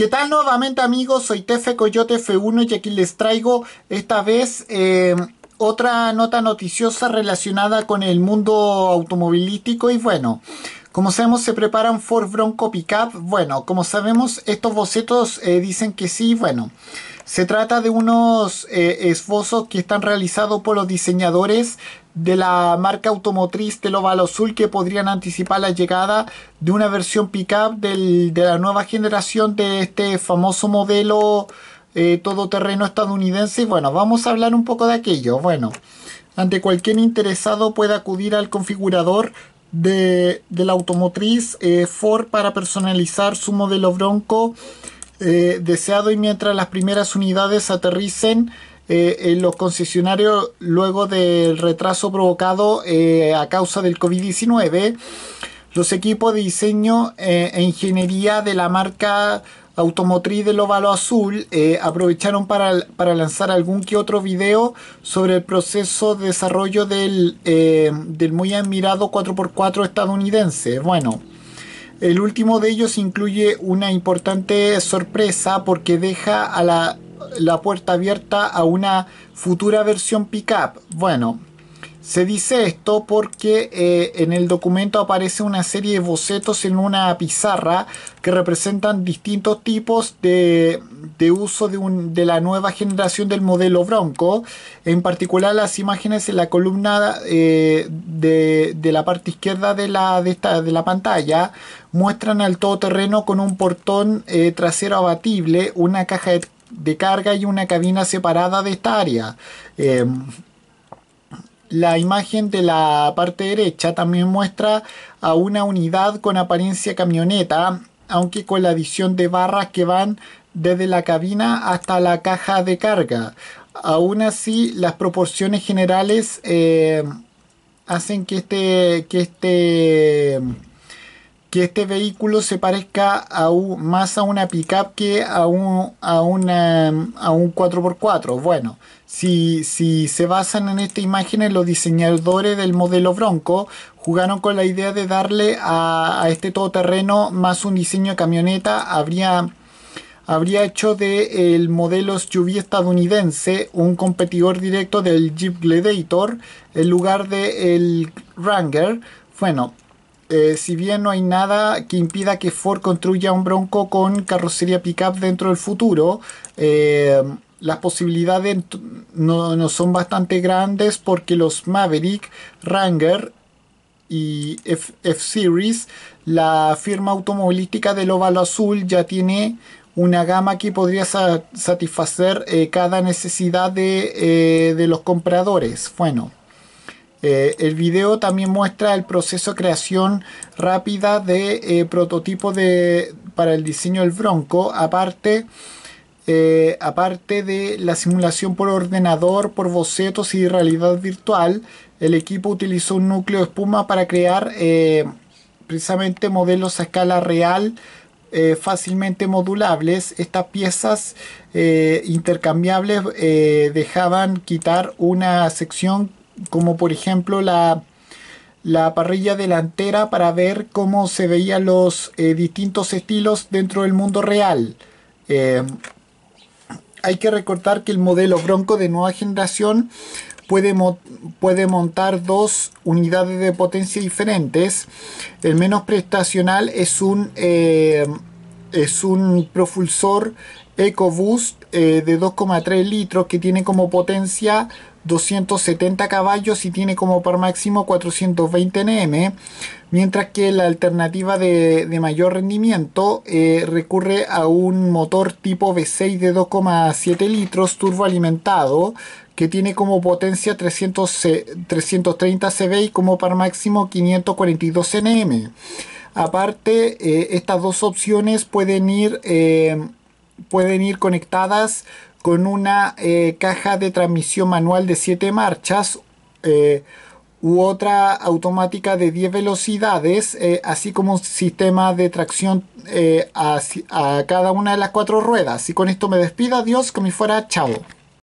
¿Qué tal nuevamente amigos? Soy Tefe Coyote F1 y aquí les traigo esta vez eh, otra nota noticiosa relacionada con el mundo automovilístico y bueno, como sabemos se preparan Ford Bronco Pickup, bueno, como sabemos estos bocetos eh, dicen que sí, bueno, se trata de unos eh, esbozos que están realizados por los diseñadores de la marca automotriz del azul que podrían anticipar la llegada de una versión pickup de la nueva generación de este famoso modelo eh, todoterreno estadounidense. Y bueno, vamos a hablar un poco de aquello. Bueno, ante cualquier interesado puede acudir al configurador de, la automotriz eh, Ford para personalizar su modelo Bronco eh, deseado y mientras las primeras unidades aterricen eh, los concesionarios, luego del retraso provocado eh, a causa del COVID-19, los equipos de diseño eh, e ingeniería de la marca automotriz del óvalo azul aprovecharon para, para, lanzar algún que otro video sobre el proceso de desarrollo del, del muy admirado 4x4 estadounidense. Bueno, el último de ellos incluye una importante sorpresa porque deja a la la puerta abierta a una futura versión pickup. Bueno, se dice esto porque eh, en el documento aparece una serie de bocetos en una pizarra que representan distintos tipos de, uso de, la nueva generación del modelo Bronco. En particular las imágenes en la columna eh, de, la parte izquierda de la, de, la pantalla muestran al todoterreno con un portón eh, trasero abatible, una caja de de carga y una cabina separada de esta área. Eh, la imagen de la parte derecha también muestra a una unidad con apariencia camioneta, aunque con la adición de barras que van desde la cabina hasta la caja de carga. Aún así, las proporciones generales eh, hacen que este, que este que este vehículo se parezca más a una pickup que a un, a una, a un 4x4. Bueno, si, si se basan en esta imagen, los diseñadores del modelo Bronco jugaron con la idea de darle a, este todoterreno más un diseño de camioneta. Habría habría hecho de el modelo SUV estadounidense un competidor directo del Jeep Gladiator en lugar del el Ranger. Bueno, eh, si bien no hay nada que impida que Ford construya un Bronco con carrocería pickup dentro del futuro, eh, las posibilidades no, son bastante grandes porque los Maverick, Ranger y F-Series, la firma automovilística del Oval azul ya tiene una gama que podría satisfacer eh, cada necesidad de, de los compradores. Bueno. Eh, el video también muestra el proceso de creación rápida de eh, prototipos de, para el diseño del Bronco, aparte, eh, aparte de la simulación por ordenador, por bocetos y realidad virtual, el equipo utilizó un núcleo de espuma para crear precisamente modelos a escala real fácilmente modulables, estas piezas intercambiables dejaban quitar una sección como por ejemplo la, la parrilla delantera para ver cómo se veían los eh, distintos estilos dentro del mundo real. Eh, hay que recordar que el modelo Bronco de nueva generación puede, puede montar dos unidades de potencia diferentes. El menos prestacional es un, eh, es un propulsor EcoBoost eh, de 2,3 litros que tiene como potencia 270 caballos y tiene como par máximo 420 Nm, mientras que la alternativa de, mayor rendimiento eh, recurre a un motor tipo V6 de 2,7 litros turboalimentado que tiene como potencia 300, 330 CV y como par máximo 542 Nm. Aparte, eh, estas dos opciones pueden ir pueden ir conectadas con una eh, caja de transmisión manual de 7 marchas eh, u otra automática de 10 velocidades, eh, así como un sistema de tracción a, cada una de las cuatro ruedas. Y con esto me despido, adiós, que me fuera, chao.